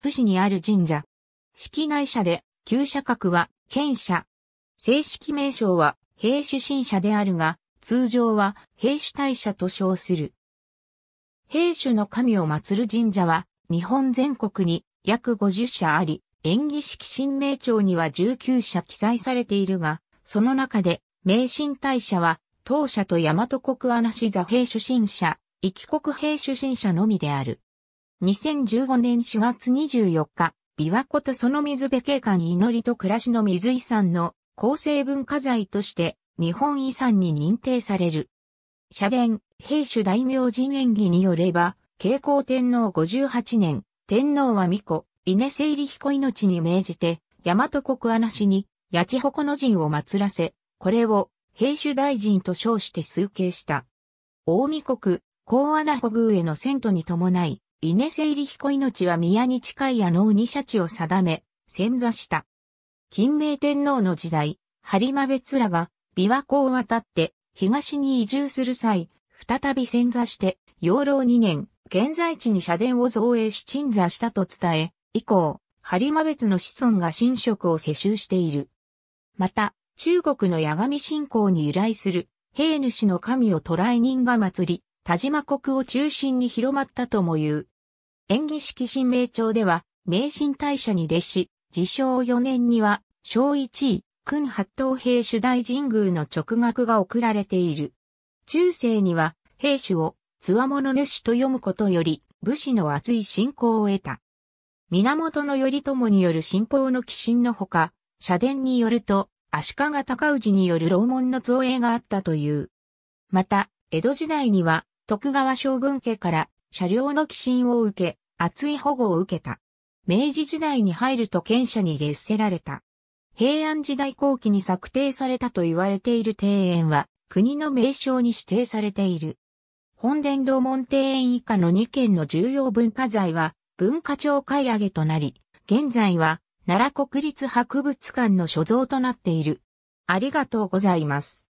津市にある神社。式内社で、旧社格は、県社。正式名称は、兵主神社であるが、通常は、兵主大社と称する。兵主の神を祀る神社は、日本全国に約50社あり、演技式神明帳には19社記載されているが、その中で、名神大社は、当社と大和国穴市座兵主神社、壱岐国兵主神社のみである。2015年4月24日、琵琶湖とその水辺景観祈りと暮らしの水遺産の構成文化財として日本遺産に認定される。社殿、兵主大名人演技によれば、慶光天皇58年、天皇は御子、稲生理彦命に命じて、大和国穴市に、八千穂の陣を祀らせ、これを、兵主大臣と称して崇敬した。大見国、高穴保宮への遷都に伴い、イネセイリヒコ命は宮に近い野能に社地を定め、潜座した。金明天皇の時代、播磨別らが琵琶湖を渡って東に移住する際、再び潜座して、養老2年、現在地に社殿を造営し鎮座したと伝え、以降、播磨別の子孫が神職を世襲している。また、中国の八神信仰に由来する、兵主の神を捕らえ人が祭り、田島国を中心に広まったとも言う。演技式神明帳では、名神大社に列し、自称4年には、小1位、君八等兵主大神宮の直学が送られている。中世には、兵主を、つわもの主と読むことより、武士の厚い信仰を得た。源頼朝による信仰の寄進のほか、社殿によると、足利尊氏による楼門の造営があったという。また、江戸時代には、徳川将軍家から車両の寄進を受け、厚い保護を受けた。明治時代に入ると権舎に列せられた。平安時代後期に策定されたと言われている庭園は、国の名称に指定されている。本殿堂門庭園以下の2件の重要文化財は、文化庁買い上げとなり、現在は、奈良国立博物館の所蔵となっている。ありがとうございます。